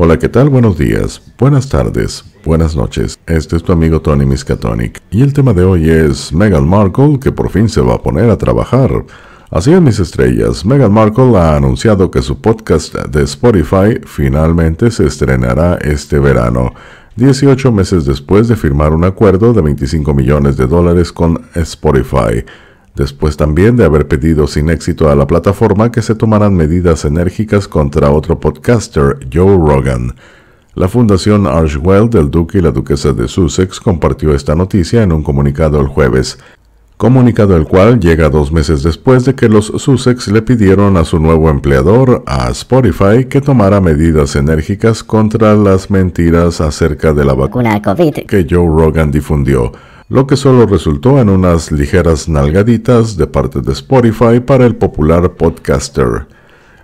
Hola, ¿qué tal? Buenos días, buenas tardes, buenas noches. Este es tu amigo Tony Miskatonic y el tema de hoy es Meghan Markle que por fin se va a poner a trabajar. Así es, mis estrellas, Meghan Markle ha anunciado que su podcast de Spotify finalmente se estrenará este verano, 18 meses después de firmar un acuerdo de 25 millones de dólares con Spotify después también de haber pedido sin éxito a la plataforma que se tomaran medidas enérgicas contra otro podcaster, Joe Rogan. La Fundación Archwell del Duque y la Duquesa de Sussex compartió esta noticia en un comunicado el jueves, comunicado el cual llega dos meses después de que los Sussex le pidieron a su nuevo empleador, a Spotify, que tomara medidas enérgicas contra las mentiras acerca de la vacuna COVID que Joe Rogan difundió lo que solo resultó en unas ligeras nalgaditas de parte de Spotify para el popular podcaster.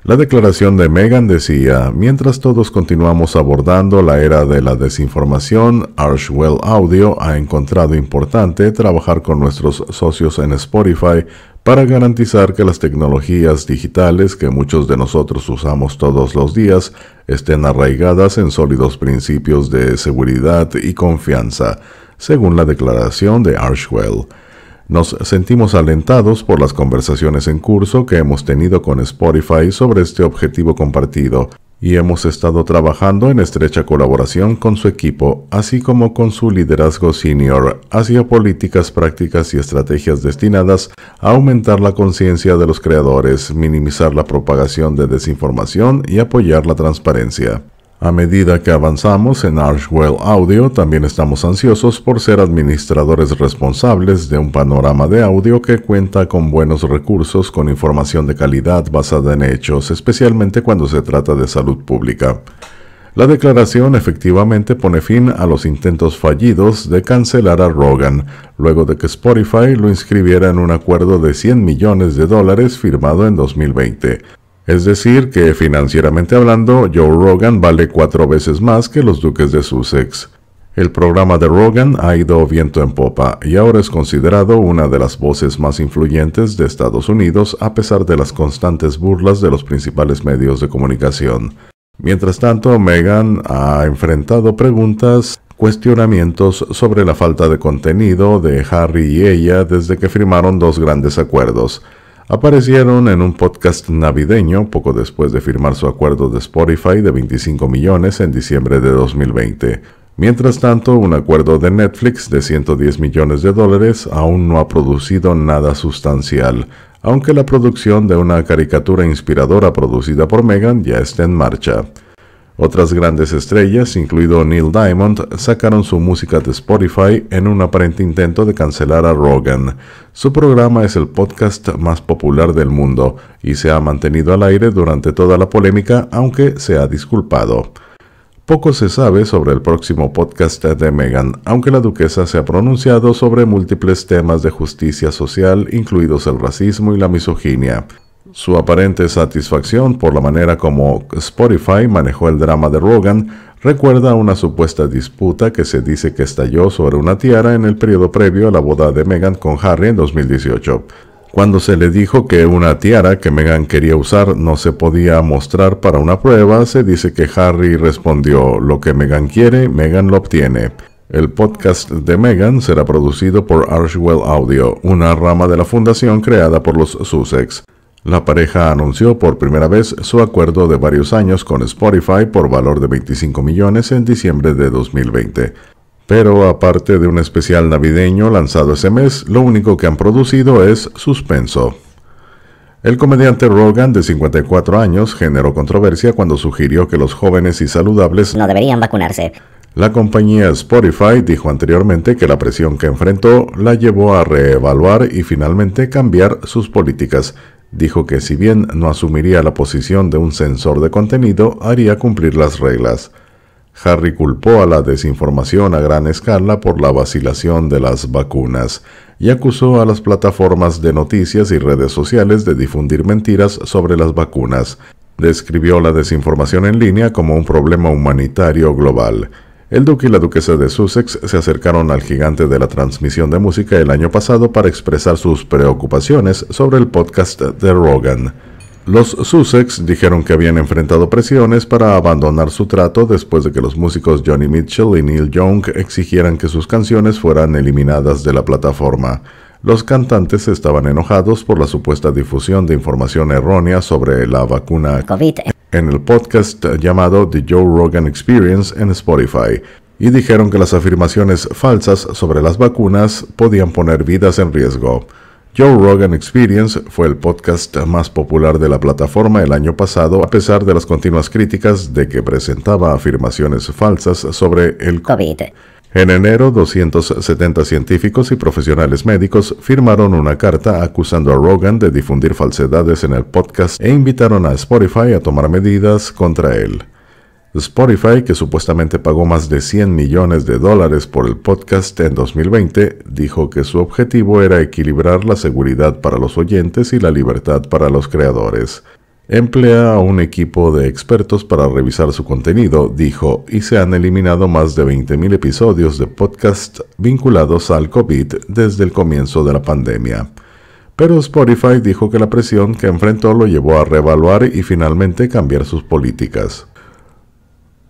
La declaración de Megan decía, mientras todos continuamos abordando la era de la desinformación, Archwell Audio ha encontrado importante trabajar con nuestros socios en Spotify para garantizar que las tecnologías digitales que muchos de nosotros usamos todos los días estén arraigadas en sólidos principios de seguridad y confianza según la declaración de Archwell. Nos sentimos alentados por las conversaciones en curso que hemos tenido con Spotify sobre este objetivo compartido y hemos estado trabajando en estrecha colaboración con su equipo, así como con su liderazgo senior, hacia políticas, prácticas y estrategias destinadas a aumentar la conciencia de los creadores, minimizar la propagación de desinformación y apoyar la transparencia. A medida que avanzamos en Archwell Audio, también estamos ansiosos por ser administradores responsables de un panorama de audio que cuenta con buenos recursos, con información de calidad basada en hechos, especialmente cuando se trata de salud pública. La declaración efectivamente pone fin a los intentos fallidos de cancelar a Rogan, luego de que Spotify lo inscribiera en un acuerdo de 100 millones de dólares firmado en 2020. Es decir, que financieramente hablando, Joe Rogan vale cuatro veces más que los duques de Sussex. El programa de Rogan ha ido viento en popa y ahora es considerado una de las voces más influyentes de Estados Unidos a pesar de las constantes burlas de los principales medios de comunicación. Mientras tanto, Megan ha enfrentado preguntas, cuestionamientos sobre la falta de contenido de Harry y ella desde que firmaron dos grandes acuerdos aparecieron en un podcast navideño poco después de firmar su acuerdo de Spotify de 25 millones en diciembre de 2020. Mientras tanto, un acuerdo de Netflix de 110 millones de dólares aún no ha producido nada sustancial, aunque la producción de una caricatura inspiradora producida por Megan ya está en marcha. Otras grandes estrellas, incluido Neil Diamond, sacaron su música de Spotify en un aparente intento de cancelar a Rogan. Su programa es el podcast más popular del mundo y se ha mantenido al aire durante toda la polémica, aunque se ha disculpado. Poco se sabe sobre el próximo podcast de Meghan, aunque la duquesa se ha pronunciado sobre múltiples temas de justicia social, incluidos el racismo y la misoginia. Su aparente satisfacción por la manera como Spotify manejó el drama de Rogan recuerda una supuesta disputa que se dice que estalló sobre una tiara en el periodo previo a la boda de Meghan con Harry en 2018, cuando se le dijo que una tiara que Meghan quería usar no se podía mostrar para una prueba, se dice que Harry respondió, lo que Meghan quiere, Meghan lo obtiene. El podcast de Meghan será producido por Archwell Audio, una rama de la fundación creada por los Sussex. La pareja anunció por primera vez su acuerdo de varios años con Spotify por valor de 25 millones en diciembre de 2020. Pero aparte de un especial navideño lanzado ese mes, lo único que han producido es suspenso. El comediante Rogan, de 54 años, generó controversia cuando sugirió que los jóvenes y saludables no deberían vacunarse. La compañía Spotify dijo anteriormente que la presión que enfrentó la llevó a reevaluar y finalmente cambiar sus políticas, dijo que si bien no asumiría la posición de un censor de contenido, haría cumplir las reglas. Harry culpó a la desinformación a gran escala por la vacilación de las vacunas y acusó a las plataformas de noticias y redes sociales de difundir mentiras sobre las vacunas. Describió la desinformación en línea como un problema humanitario global. El duque y la duquesa de Sussex se acercaron al gigante de la transmisión de música el año pasado para expresar sus preocupaciones sobre el podcast de Rogan. Los Sussex dijeron que habían enfrentado presiones para abandonar su trato después de que los músicos Johnny Mitchell y Neil Young exigieran que sus canciones fueran eliminadas de la plataforma. Los cantantes estaban enojados por la supuesta difusión de información errónea sobre la vacuna COVID en el podcast llamado The Joe Rogan Experience en Spotify y dijeron que las afirmaciones falsas sobre las vacunas podían poner vidas en riesgo. Joe Rogan Experience fue el podcast más popular de la plataforma el año pasado, a pesar de las continuas críticas de que presentaba afirmaciones falsas sobre el COVID. En enero, 270 científicos y profesionales médicos firmaron una carta acusando a Rogan de difundir falsedades en el podcast e invitaron a Spotify a tomar medidas contra él. Spotify, que supuestamente pagó más de 100 millones de dólares por el podcast en 2020, dijo que su objetivo era equilibrar la seguridad para los oyentes y la libertad para los creadores. Emplea a un equipo de expertos para revisar su contenido, dijo, y se han eliminado más de 20.000 episodios de podcast vinculados al COVID desde el comienzo de la pandemia. Pero Spotify dijo que la presión que enfrentó lo llevó a reevaluar y finalmente cambiar sus políticas.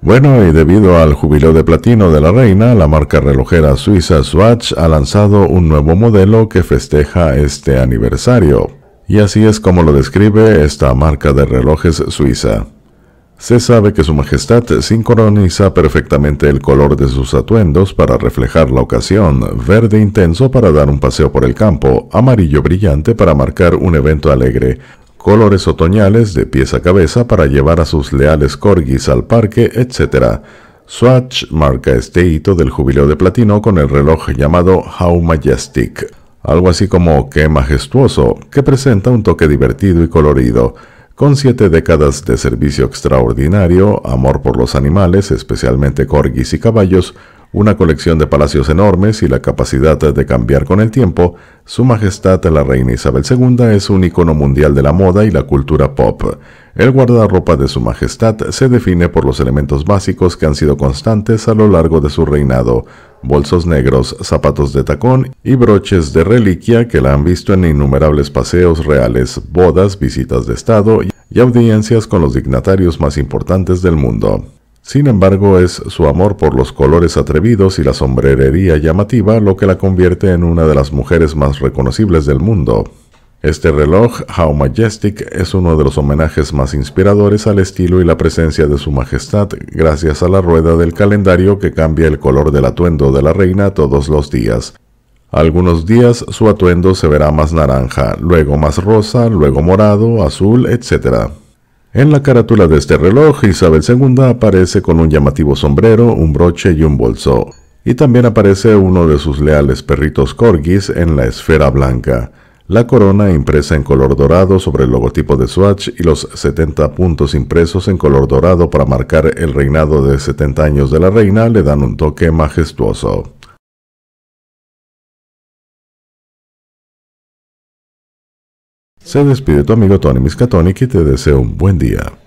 Bueno, y debido al jubileo de platino de la reina, la marca relojera suiza Swatch ha lanzado un nuevo modelo que festeja este aniversario y así es como lo describe esta marca de relojes suiza. Se sabe que Su Majestad sincroniza perfectamente el color de sus atuendos para reflejar la ocasión, verde intenso para dar un paseo por el campo, amarillo brillante para marcar un evento alegre, colores otoñales de pies a cabeza para llevar a sus leales corgis al parque, etc. Swatch marca este hito del jubileo de platino con el reloj llamado How Majestic algo así como Qué majestuoso, que presenta un toque divertido y colorido, con siete décadas de servicio extraordinario, amor por los animales, especialmente corgis y caballos, una colección de palacios enormes y la capacidad de cambiar con el tiempo, Su Majestad la Reina Isabel II es un icono mundial de la moda y la cultura pop. El guardarropa de Su Majestad se define por los elementos básicos que han sido constantes a lo largo de su reinado, bolsos negros, zapatos de tacón y broches de reliquia que la han visto en innumerables paseos reales, bodas, visitas de Estado y audiencias con los dignatarios más importantes del mundo. Sin embargo, es su amor por los colores atrevidos y la sombrerería llamativa lo que la convierte en una de las mujeres más reconocibles del mundo. Este reloj, How Majestic, es uno de los homenajes más inspiradores al estilo y la presencia de su majestad, gracias a la rueda del calendario que cambia el color del atuendo de la reina todos los días. Algunos días su atuendo se verá más naranja, luego más rosa, luego morado, azul, etc. En la carátula de este reloj, Isabel II aparece con un llamativo sombrero, un broche y un bolso, y también aparece uno de sus leales perritos corgis en la esfera blanca. La corona impresa en color dorado sobre el logotipo de Swatch y los 70 puntos impresos en color dorado para marcar el reinado de 70 años de la reina le dan un toque majestuoso. Se despide tu amigo Tony Miscatonic y te deseo un buen día.